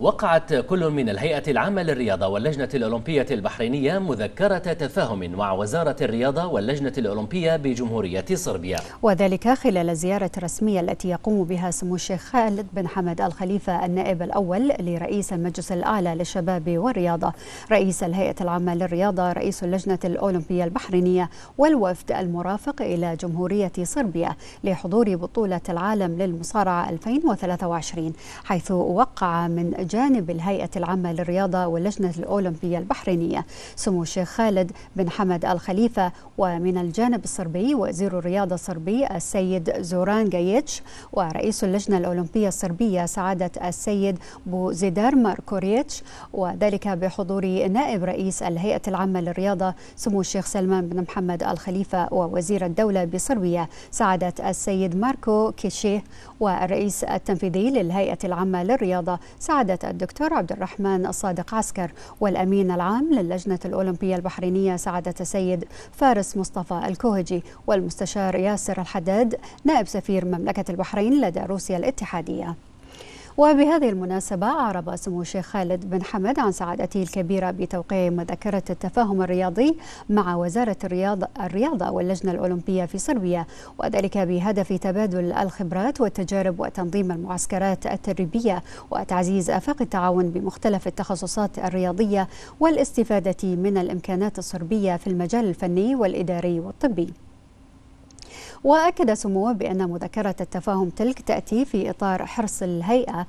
وقعت كل من الهيئة العامة للرياضة واللجنة الأولمبية البحرينية مذكرة تفاهم مع وزارة الرياضة واللجنة الأولمبية بجمهورية صربيا وذلك خلال زيارة رسمية التي يقوم بها سمو الشيخ خالد بن حمد الخليفة النائب الأول لرئيس المجلس الأعلى للشباب والرياضة رئيس الهيئة العامة للرياضة رئيس اللجنة الأولمبية البحرينية والوفد المرافق إلى جمهورية صربيا لحضور بطولة العالم للمصارعة 2023 حيث وقع من جانب الهيئة العامة للرياضة واللجنة الأولمبية البحرينية سمو الشيخ خالد بن حمد الخليفة ومن الجانب الصربي وزير الرياضة الصربي السيد زوران جايتش ورئيس اللجنة الأولمبية الصربية سعادة السيد بوزيدار ماركوريتش وذلك بحضور نائب رئيس الهيئة العامة للرياضة سمو الشيخ سلمان بن محمد الخليفة ووزير الدولة بصربيا سعادة السيد ماركو كيشيه والرئيس التنفيذي للهيئة العامة للرياضة سعادة سعادة الدكتور عبد الرحمن الصادق عسكر والأمين العام للجنة الأولمبية البحرينية سعادة السيد فارس مصطفى الكوهجي والمستشار ياسر الحداد نائب سفير مملكة البحرين لدى روسيا الاتحادية وبهذه المناسبة أعرب سمو الشيخ خالد بن حمد عن سعادته الكبيرة بتوقيع مذكرة التفاهم الرياضي مع وزارة الرياضة, الرياضة واللجنة الأولمبية في صربيا وذلك بهدف تبادل الخبرات والتجارب وتنظيم المعسكرات التدريبية وتعزيز آفاق التعاون بمختلف التخصصات الرياضية والاستفادة من الإمكانات الصربية في المجال الفني والإداري والطبي وأكد سموه بأن مذكرة التفاهم تلك تأتي في إطار حرص الهيئة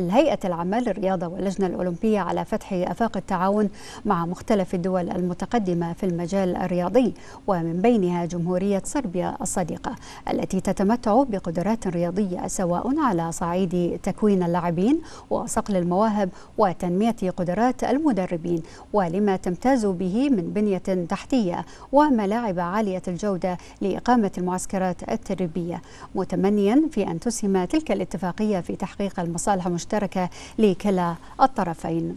الهيئة العامة للرياضة واللجنة الأولمبية على فتح آفاق التعاون مع مختلف الدول المتقدمة في المجال الرياضي ومن بينها جمهورية صربيا الصديقة التي تتمتع بقدرات رياضية سواء على صعيد تكوين اللاعبين وصقل المواهب وتنمية قدرات المدربين ولما تمتاز به من بنية تحتية وملاعب عالية الجودة لإقامة المعسكرات التدريبية متمنيا في أن تسهم تلك الاتفاقية في تحقيق المصالح المشتركة لكلا الطرفين